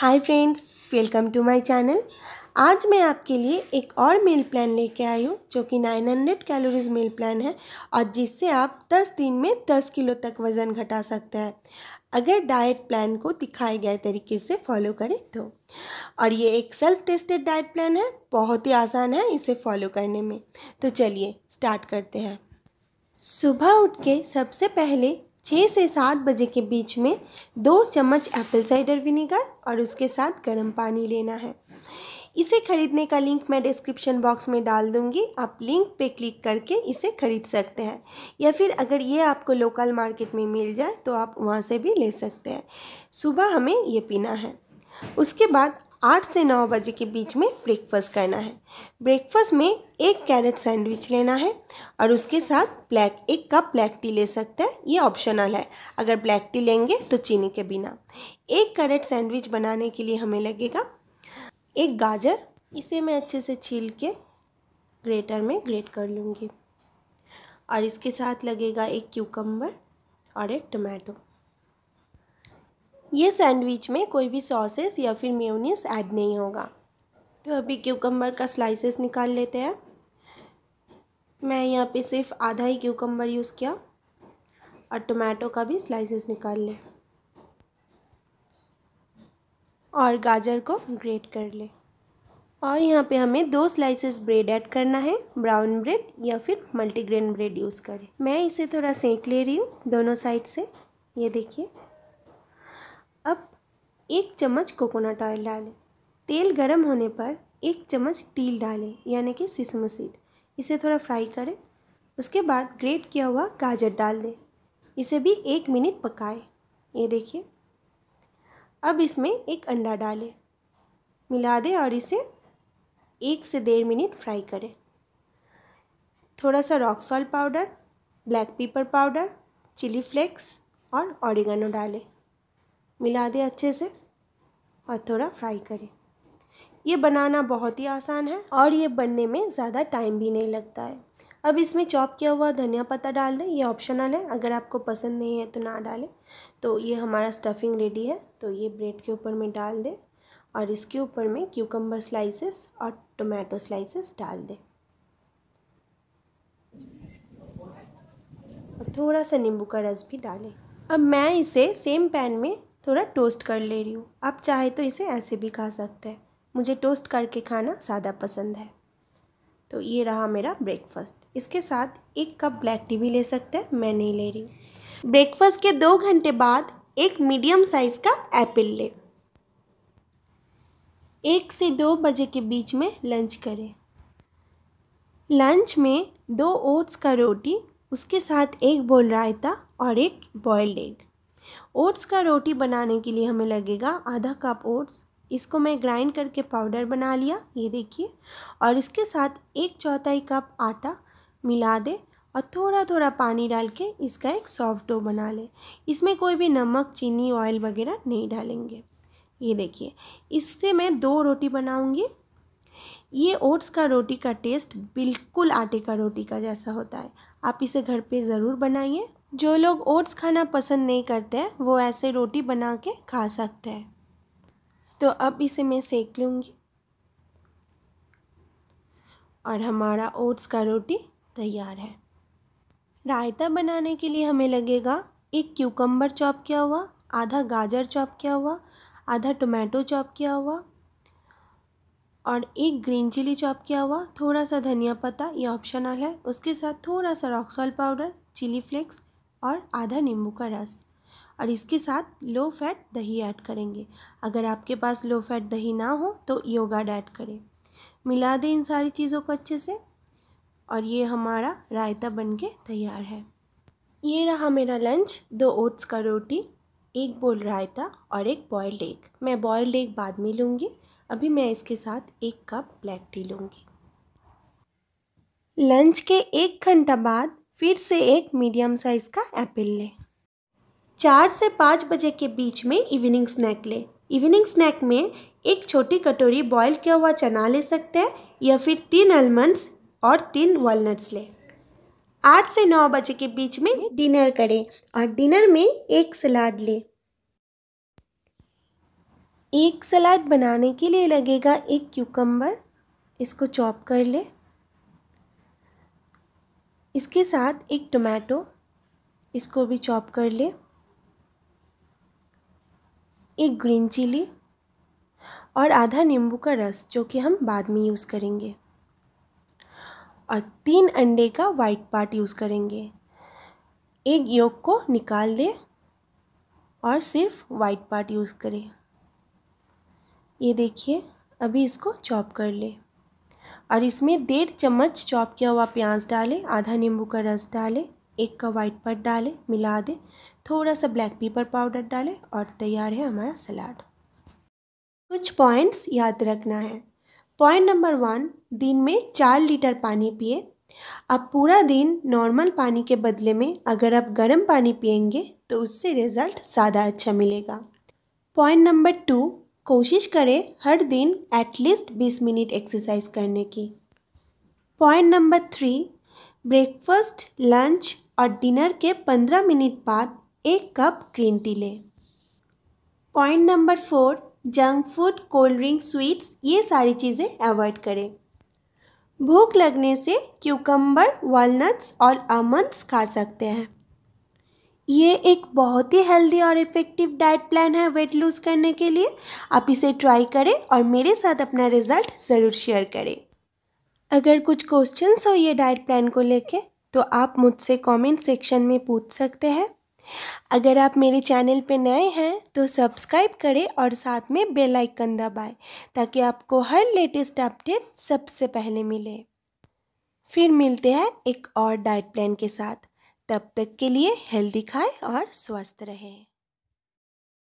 hi friends welcome to my channel आज मैं आपके लिए एक और मील प्लान लेके आई हूँ जो कि 900 कैलोरीज मील प्लान है और जिससे आप 10 दिन में 10 किलो तक वज़न घटा सकते हैं अगर डाइट प्लान को दिखाए गए तरीके से फॉलो करें तो और ये एक सेल्फ टेस्टेड डाइट प्लान है बहुत ही आसान है इसे फॉलो करने में तो चलिए स्टार्ट करते हैं सुबह उठ के सबसे पहले छः से सात बजे के बीच में दो चम्मच एप्पल साइडर विनेगर और उसके साथ गर्म पानी लेना है इसे खरीदने का लिंक मैं डिस्क्रिप्शन बॉक्स में डाल दूंगी आप लिंक पे क्लिक करके इसे खरीद सकते हैं या फिर अगर ये आपको लोकल मार्केट में मिल जाए तो आप वहाँ से भी ले सकते हैं सुबह हमें ये पीना है उसके बाद आठ से नौ बजे के बीच में ब्रेकफास्ट करना है ब्रेकफास्ट में एक कैरेट सैंडविच लेना है और उसके साथ ब्लैक एक कप ब्लैक टी ले सकते हैं ये ऑप्शनल है अगर ब्लैक टी लेंगे तो चीनी के बिना एक कैरेट सैंडविच बनाने के लिए हमें लगेगा एक गाजर इसे मैं अच्छे से छील के ग्रेटर में ग्रेट कर लूँगी और इसके साथ लगेगा एक क्यूकम्बर और एक टमाटो ये सैंडविच में कोई भी सॉसेस या फिर मेयोनीस ऐड नहीं होगा तो अभी क्यूकम्बर का स्लाइसेस निकाल लेते हैं मैं यहाँ पे सिर्फ आधा ही क्यूकम्बर यूज़ किया और टोमेटो का भी स्लाइसेस निकाल ले और गाजर को ग्रेट कर ले और यहाँ पे हमें दो स्लाइसेस ब्रेड ऐड करना है ब्राउन ब्रेड या फिर मल्टीग्रेन ब्रेड यूज़ करें मैं इसे थोड़ा सेंक ले रही हूँ दोनों साइड से ये देखिए एक चम्मच कोकोनट ऑयल डालें तेल गर्म होने पर एक चम्मच तिल डालें यानी कि सिसम सीड इसे थोड़ा फ्राई करें उसके बाद ग्रेट किया हुआ गाजर डाल दें इसे भी एक मिनट पकाएं ये देखिए अब इसमें एक अंडा डालें मिला दें और इसे एक से डेढ़ मिनट फ्राई करें थोड़ा सा rock salt powder black pepper powder chilli flakes और ऑरिगेनो डालें मिला दें अच्छे से और थोड़ा फ्राई करें ये बनाना बहुत ही आसान है और ये बनने में ज़्यादा टाइम भी नहीं लगता है अब इसमें चॉप किया हुआ धनिया पत्ता डाल दें ये ऑप्शनल है अगर आपको पसंद नहीं है तो ना डालें तो ये हमारा स्टफिंग रेडी है तो ये ब्रेड के ऊपर में डाल दें और इसके ऊपर में क्यूकम्बर स्लाइसेस और टोमेटो स्लाइसेस डाल दें और थोड़ा सा नींबू का रस भी डालें अब मैं इसे सेम पैन में थोड़ा टोस्ट कर ले रही हूँ आप चाहे तो इसे ऐसे भी खा सकते हैं मुझे टोस्ट करके खाना ज़्यादा पसंद है तो ये रहा मेरा ब्रेकफास्ट इसके साथ एक कप ब्लैक टी भी ले सकते हैं मैं नहीं ले रही हूँ ब्रेकफास्ट के दो घंटे बाद एक मीडियम साइज़ का एप्पल ले एक से दो बजे के बीच में लंच करें लंच में दो ओट्स का रोटी उसके साथ एक बोल रायता और एक बॉयल्ड एग ओट्स का रोटी बनाने के लिए हमें लगेगा आधा कप ओट्स इसको मैं ग्राइंड करके पाउडर बना लिया ये देखिए और इसके साथ एक चौथाई कप आटा मिला दे और थोड़ा थोड़ा पानी डाल के इसका एक सॉफ्ट डो बना लें इसमें कोई भी नमक चीनी ऑयल वगैरह नहीं डालेंगे ये देखिए इससे मैं दो रोटी बनाऊँगी ये ओट्स का रोटी का टेस्ट बिल्कुल आटे का रोटी का जैसा होता है आप इसे घर पे ज़रूर बनाइए जो लोग ओट्स खाना पसंद नहीं करते वो ऐसे रोटी बना के खा सकते हैं तो अब इसे मैं सेक लूँगी और हमारा ओट्स का रोटी तैयार है रायता बनाने के लिए हमें लगेगा एक क्यूकम्बर चॉप किया हुआ आधा गाजर चॉप किया हुआ आधा टोमेटो चॉप किया हुआ और एक ग्रीन चिली चॉप किया हुआ थोड़ा सा धनिया पत्ता ये ऑप्शनल है उसके साथ थोड़ा सा रॉक्सॉल्ट पाउडर चिली फ्लेक्स और आधा नींबू का रस और इसके साथ लो फैट दही ऐड करेंगे अगर आपके पास लो फैट दही ना हो तो योगाड ऐड करें मिला दें इन सारी चीज़ों को अच्छे से और ये हमारा रायता बन के तैयार है ये रहा मेरा लंच दो ओट्स का रोटी एक बोल रायता और एक बॉयल्ड एग मैं बॉयल्ड एग बाद में लूँगी अभी मैं इसके साथ एक कप ब्लैक टी लूँगी लंच के एक घंटा बाद फिर से एक मीडियम साइज़ का एप्पल लें चार से पाँच बजे के बीच में इवनिंग स्नैक लें इवनिंग स्नैक में एक छोटी कटोरी बॉयल किया हुआ चना ले सकते हैं या फिर तीन आलमंड्स और तीन वॉलनट्स लें आठ से नौ बजे के बीच में डिनर करें और डिनर में एक सलाद लें एक सलाद बनाने के लिए लगेगा एक क्यूकम्बर इसको चॉप कर लें इसके साथ एक टोमेटो इसको भी चॉप कर ले एक ग्रीन चिली और आधा नींबू का रस जो कि हम बाद में यूज़ करेंगे और तीन अंडे का वाइट पार्ट यूज़ करेंगे एक योग को निकाल दे और सिर्फ वाइट पार्ट यूज़ करें ये देखिए अभी इसको चॉप कर ले और इसमें डेढ़ चम्मच चॉप किया हुआ प्याज डालें आधा नींबू का रस डालें एक का वाइट पट डालें मिला दें थोड़ा सा ब्लैक पेपर पाउडर डालें और तैयार है हमारा सलाद कुछ पॉइंट्स याद रखना है पॉइंट नंबर वन दिन में चार लीटर पानी पिए आप पूरा दिन नॉर्मल पानी के बदले में अगर आप गर्म पानी पियेंगे तो उससे रिज़ल्ट ज़्यादा अच्छा मिलेगा पॉइंट नंबर टू कोशिश करें हर दिन एटलीस्ट बीस मिनट एक्सरसाइज करने की point number three breakfast lunch और डिनर के पंद्रह मिनट बाद एक कप ग्रीन टी लें point number four junk food cold drink sweets ये सारी चीज़ें अवॉइड करें भूख लगने से क्यूकम्बर वॉलनट्स और आमंड्स खा सकते हैं ये एक बहुत ही हेल्दी और इफ़ेक्टिव डाइट प्लान है वेट लूज करने के लिए आप इसे ट्राई करें और मेरे साथ अपना रिजल्ट ज़रूर शेयर करें अगर कुछ क्वेश्चंस हो ये डाइट प्लान को लेके तो आप मुझसे कमेंट सेक्शन में पूछ सकते हैं अगर आप मेरे चैनल पे नए हैं तो सब्सक्राइब करें और साथ में बेल आइकन दबाएं ताकि आपको हर लेटेस्ट अपडेट सबसे पहले मिले फिर मिलते हैं एक और डाइट प्लान के साथ तब तक के लिए हेल्दी खाएं और स्वस्थ रहें